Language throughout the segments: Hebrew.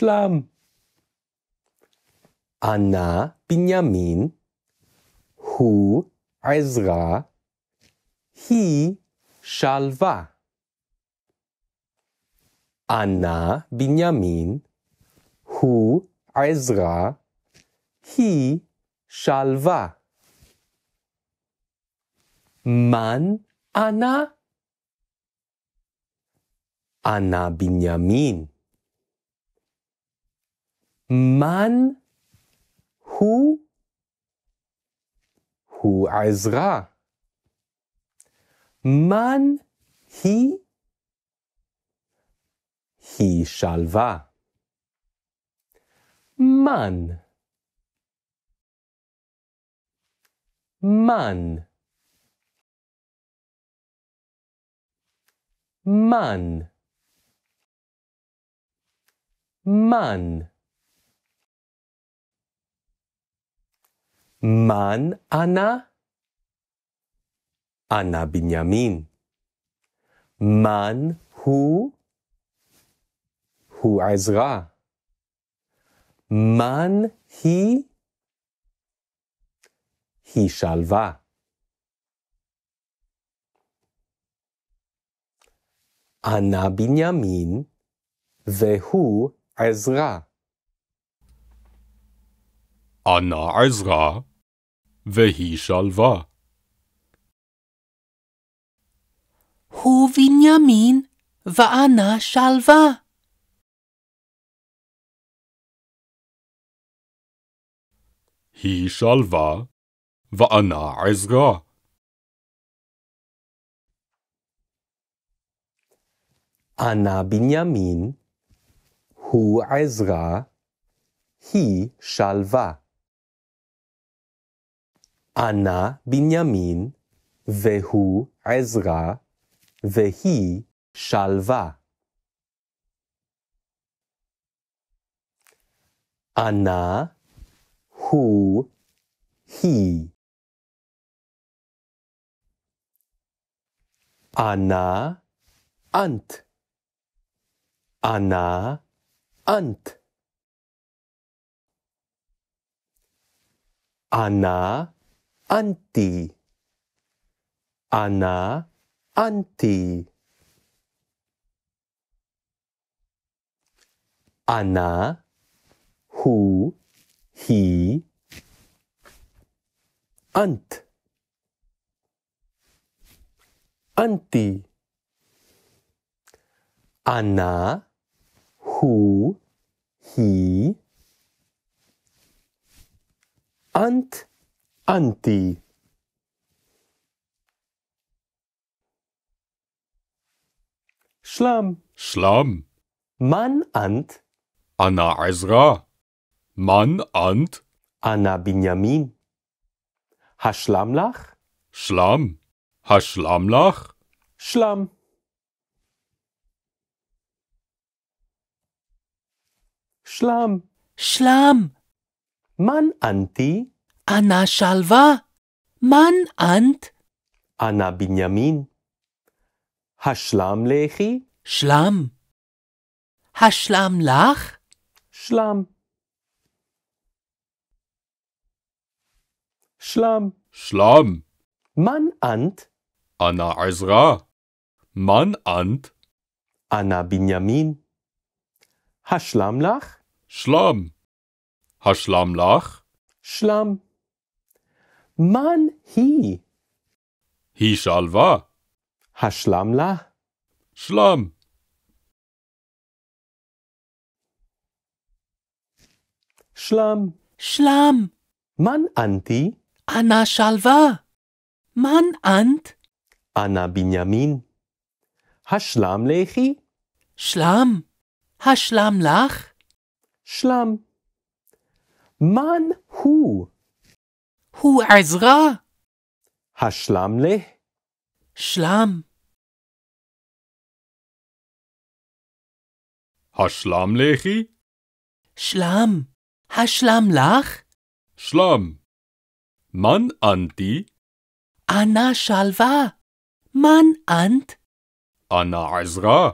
Islam. Anna Binyamin, who Ezra, he Shalva. Anna Binyamin, who Ezra, he Shalva. Man Anna Anna Binyamin man who who Azra. Man he he Shalva. Man man man man מן אנה? אנה בנימין. מן הוא? הוא עזרא. מן היא? היא שלווה. ענה בנימין והוא עזרא. ענה עזרא והיא שלווה. הוא בנימין, וענה שלווה. היא שלווה, וענה עזרא. ענה בנימין, הוא עזרא, היא שלווה. ענה בנימין, והוא עזרא, והיא שלווה. ענה, הוא, היא. ענה, אנט. ענה, אנט. ענה, anti. Anna, anti. Anna, who, he, ant. Anti. Anna, who, he, ant. anti Schlamm Schlamm Mann ant Anna Ezra Mann ant Anna Binjamin. Haschlamlach Schlamm Haschlamlach Schlamm Schlamm Schlamm Man anti Anna Shalva, Mann ant. Anna Binyamin. Haschlam lechi. Schlamm. Haschlam lach. Schlamm. Schlamm. Schlamm. Mann ant. Anna Ezra. Mann ant. Anna Binyamin. Haschlam lach. Schlamm. Haschlam lach. Schlamm. Man he. He shalva. Hashlamla. Shlam. Shlam. Shlam. Man anti. Ana shalva. Man ant. Ana binyamin. Hashlam lechi. Shlam. Hashlam lach. Shlam. Man hu. הוא עזרא. השלם לי? שלם. השלם לכי? שלם. השלם לך? שלם. מן אנטי? אנא שלווה. מן אנט? אנא עזרא.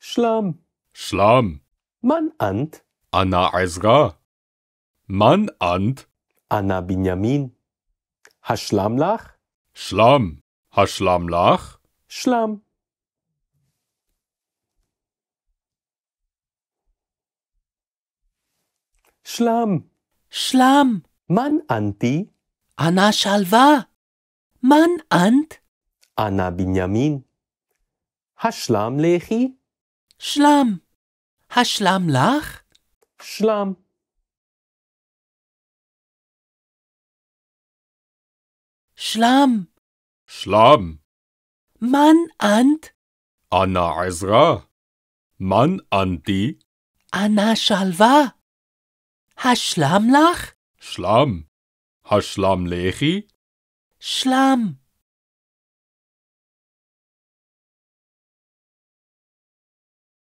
שלם. שלם. من أنت؟ أنا عزرا من أنت؟ أنا بنيامين השלם לך? שלם. השלם לך? שלם. שלם. שלם. מן אנטי? אנא שלווה. מן אנט? אנא בנימין. השלם לכי? שלם. השלם לך? שלם. שלם. שלם. מן אנט? אנא עזרא. מן אנטי? אנא שלווה. השלם לך? שלם. השלם לכי? שלם.